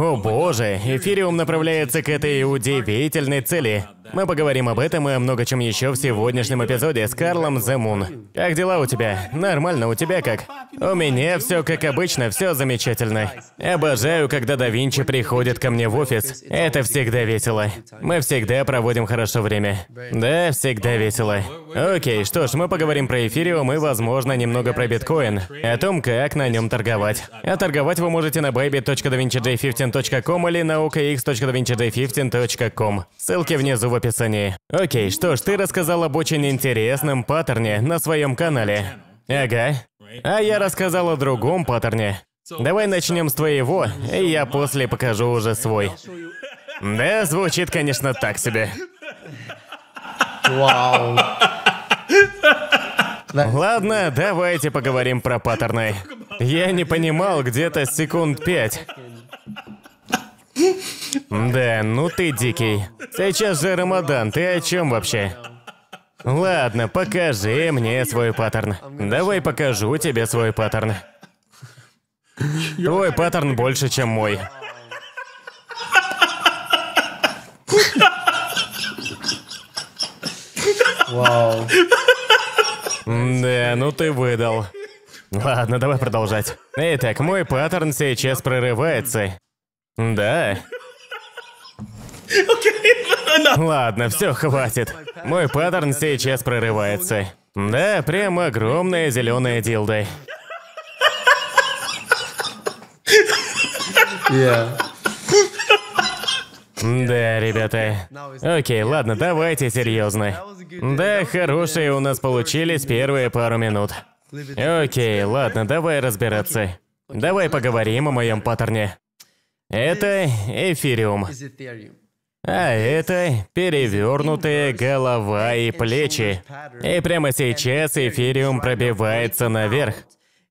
О боже, эфириум направляется к этой удивительной цели. Мы поговорим об этом и о много чем еще в сегодняшнем эпизоде с Карлом Земун. Как дела у тебя? Нормально, у тебя как? У меня все как обычно, все замечательно. Обожаю, когда да Винчи приходит ко мне в офис. Это всегда весело. Мы всегда проводим хорошо время. Да, всегда весело. Окей, что ж, мы поговорим про эфириум и, возможно, немного про биткоин. О том, как на нем торговать. А торговать вы можете на baby.davincij15.com или на okx.davincij15.com. Ссылки внизу в описании. Окей, что ж, ты рассказал об очень интересном паттерне на своем канале. Ага. А я рассказал о другом паттерне. Давай начнем с твоего, и я после покажу уже свой. Да, звучит, конечно, так себе. Вау. Ладно, давайте поговорим про паттерны. Я не понимал где-то секунд пять. Да, ну ты дикий. Сейчас же Рамадан, ты о чем вообще? Ладно, покажи мне свой паттерн. Давай покажу тебе свой паттерн. Твой паттерн больше, чем мой. Вау. Да, ну ты выдал. Ладно, давай продолжать. Итак, мой паттерн сейчас прорывается. Да больно! Ладно, все, хватит. Мой паттерн сейчас прорывается. Да, прям огромная зеленая дилда. Да, ребята. Окей, ладно, давайте серьезно. Да, хорошие у нас получились первые пару минут. Окей, ладно, давай разбираться. Давай поговорим о моем паттерне. Это эфириум. А это перевернутые голова и плечи. И прямо сейчас эфириум пробивается наверх.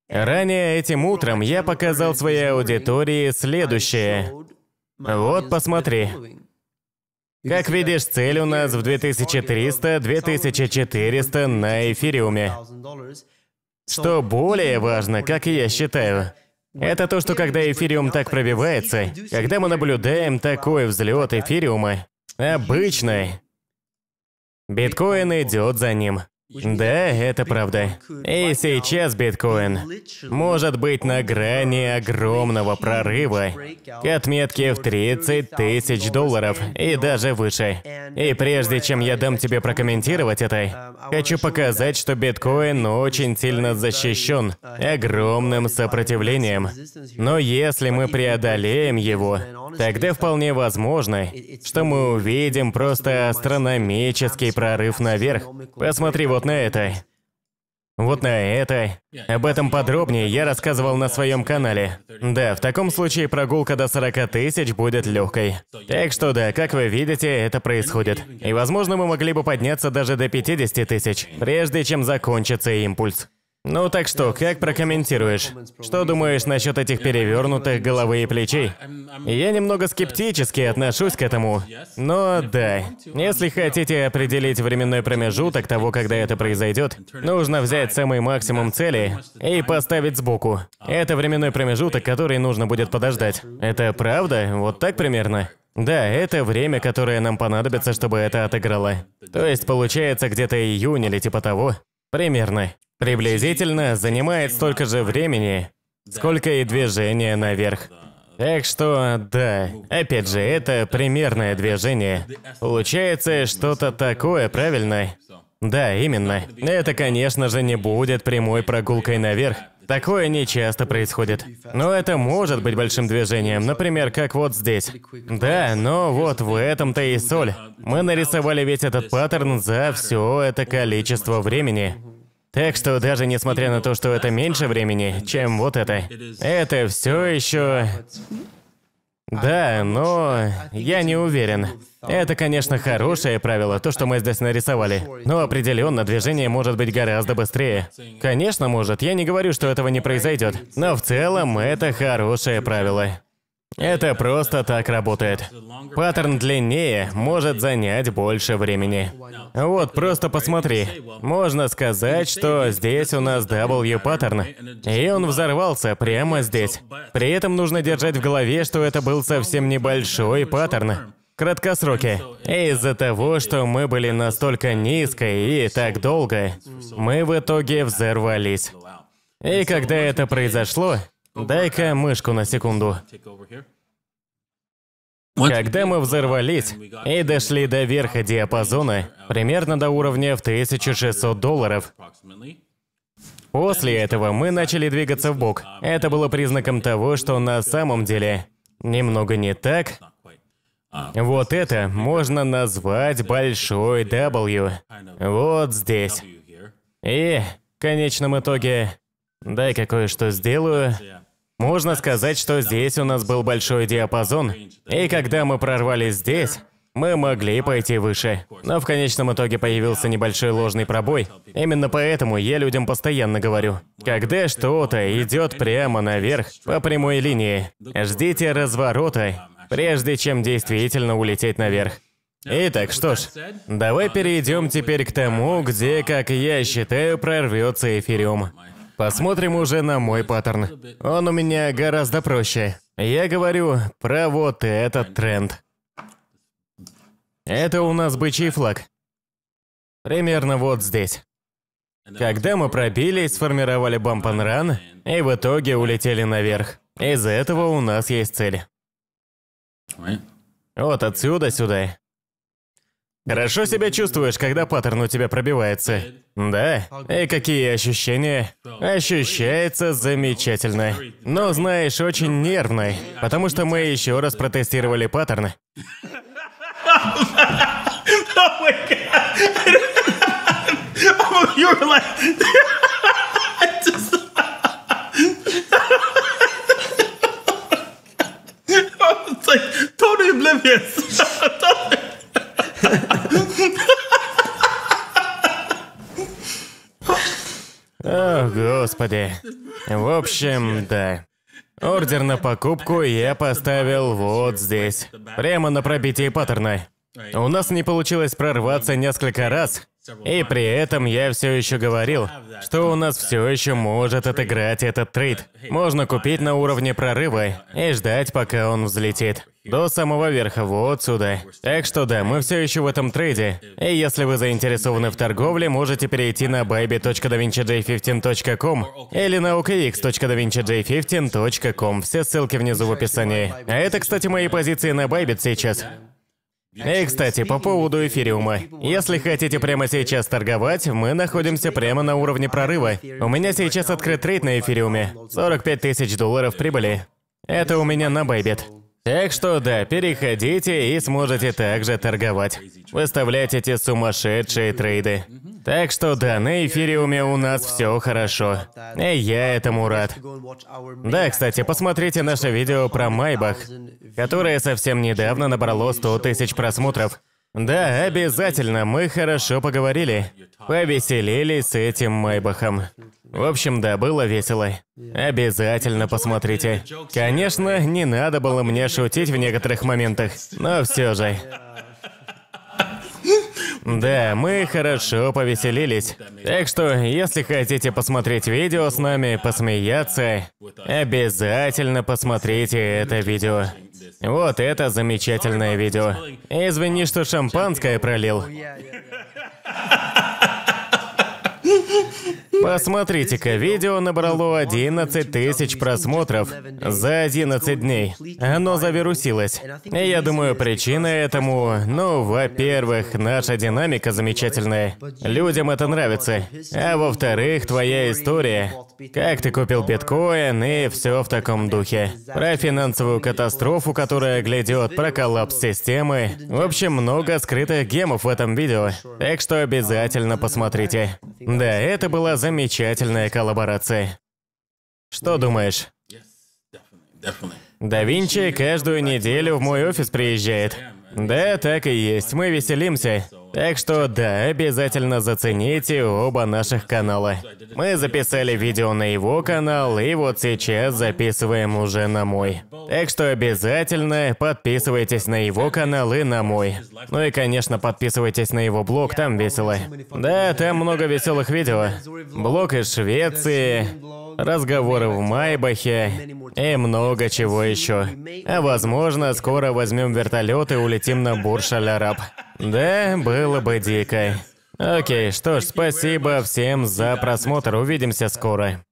Ранее этим утром я показал своей аудитории следующее. Вот, посмотри. Как видишь, цель у нас в 2300-2400 на эфириуме. Что более важно, как я считаю, это то, что когда эфириум так пробивается, когда мы наблюдаем такой взлет эфириума, обычно биткоин идет за ним. Да, это правда. И сейчас биткоин может быть на грани огромного прорыва к отметке в 30 тысяч долларов и даже выше. И прежде чем я дам тебе прокомментировать это, хочу показать, что биткоин очень сильно защищен огромным сопротивлением. Но если мы преодолеем его, тогда вполне возможно, что мы увидим просто астрономический прорыв наверх. Посмотри вот вот на это. Вот на это. Об этом подробнее я рассказывал на своем канале. Да, в таком случае прогулка до 40 тысяч будет легкой. Так что да, как вы видите, это происходит. И возможно, мы могли бы подняться даже до 50 тысяч, прежде чем закончится импульс. Ну так что, как прокомментируешь? Что думаешь насчет этих перевернутых головы и плечей? Я немного скептически отношусь к этому, но да. Если хотите определить временной промежуток того, когда это произойдет, нужно взять самый максимум цели и поставить сбоку. Это временной промежуток, который нужно будет подождать. Это правда? Вот так примерно? Да, это время, которое нам понадобится, чтобы это отыграло. То есть получается где-то июнь или типа того. Примерно приблизительно занимает столько же времени, сколько и движение наверх. Так что, да, опять же, это примерное движение. Получается что-то такое, правильно? Да, именно. Это, конечно же, не будет прямой прогулкой наверх. Такое не часто происходит. Но это может быть большим движением, например, как вот здесь. Да, но вот в этом-то и соль. Мы нарисовали весь этот паттерн за все это количество времени. Так что даже несмотря на то, что это меньше времени, чем вот это, это все еще... Да, но я не уверен. Это, конечно, хорошее правило, то, что мы здесь нарисовали. Но определенно движение может быть гораздо быстрее. Конечно, может, я не говорю, что этого не произойдет. Но в целом это хорошее правило. Это просто так работает. Паттерн длиннее может занять больше времени. Вот, просто посмотри. Можно сказать, что здесь у нас W паттерн. И он взорвался прямо здесь. При этом нужно держать в голове, что это был совсем небольшой паттерн краткосроке. Из-за того, что мы были настолько низко и так долго, мы в итоге взорвались. И когда это произошло, Дай-ка мышку на секунду. Когда мы взорвались и дошли до верха диапазона, примерно до уровня в 1600 долларов, после этого мы начали двигаться в бок. Это было признаком того, что на самом деле немного не так. Вот это можно назвать большой W. Вот здесь. И в конечном итоге, дай-ка кое-что сделаю. Можно сказать, что здесь у нас был большой диапазон, и когда мы прорвались здесь, мы могли пойти выше. Но в конечном итоге появился небольшой ложный пробой. Именно поэтому я людям постоянно говорю, когда что-то идет прямо наверх по прямой линии, ждите разворота, прежде чем действительно улететь наверх. Итак, что ж, давай перейдем теперь к тому, где, как я считаю, прорвется эфириум. Посмотрим уже на мой паттерн. Он у меня гораздо проще. Я говорю про вот этот тренд. Это у нас бычий флаг. Примерно вот здесь. Когда мы пробились, сформировали бампанран и в итоге улетели наверх. Из-за этого у нас есть цель. Вот отсюда сюда. Хорошо себя чувствуешь, когда паттерн у тебя пробивается? Да? И какие ощущения? Ощущается замечательно. Но, знаешь, очень нервно, потому что мы еще раз протестировали паттерн. It's like totally о, господи. В общем, да. Ордер на покупку я поставил вот здесь. Прямо на пробитие паттерна. У нас не получилось прорваться несколько раз, и при этом я все еще говорил, что у нас все еще может отыграть этот э, трейд. Можно купить на уровне прорыва и ждать, пока он взлетит. До самого верха, вот сюда. Так что да, мы все еще в этом трейде. И если вы заинтересованы в торговле, можете перейти на bybit.davinci15.com или на okx.davinci15.com. Все ссылки внизу в описании. А это, кстати, мои позиции на Bybit сейчас. И, э, кстати, по поводу эфириума. Если хотите прямо сейчас торговать, мы находимся прямо на уровне прорыва. У меня сейчас открыт трейд на эфириуме. 45 тысяч долларов прибыли. Это у меня на Bybit. Так что да, переходите и сможете также торговать. Выставлять эти сумасшедшие трейды. Так что да, на эфириуме у нас все хорошо. И я этому рад. Да, кстати, посмотрите наше видео про Майбах, которое совсем недавно набрало 100 тысяч просмотров. Да, обязательно, мы хорошо поговорили. Повеселились с этим Майбахом. В общем, да, было весело. Обязательно посмотрите. Конечно, не надо было мне шутить в некоторых моментах, но все же. Да, мы хорошо повеселились. Так что, если хотите посмотреть видео с нами, посмеяться, обязательно посмотрите это видео. Вот это замечательное видео. Извини, что шампанское пролил. Посмотрите-ка, видео набрало 11 тысяч просмотров за 11 дней. Оно завирусилось. И я думаю, причина этому, ну, во-первых, наша динамика замечательная. Людям это нравится. А во-вторых, твоя история. Как ты купил биткоин и все в таком духе. Про финансовую катастрофу, которая грядет, про коллапс системы. В общем, много скрытых гемов в этом видео. Так что обязательно посмотрите. Да, это была за замечательная коллаборация. Что думаешь? Да Винчи каждую неделю в мой офис приезжает. Да, так и есть. Мы веселимся. Так что да, обязательно зацените оба наших канала. Мы записали видео на его канал, и вот сейчас записываем уже на мой. Так что обязательно подписывайтесь на его канал и на мой. Ну и, конечно, подписывайтесь на его блог, там весело. Да, там много веселых видео. Блог из Швеции разговоры в Майбахе и много чего еще. А возможно, скоро возьмем вертолет и улетим на бурж араб Да, было бы дико. Окей, что ж, спасибо всем за просмотр. Увидимся скоро.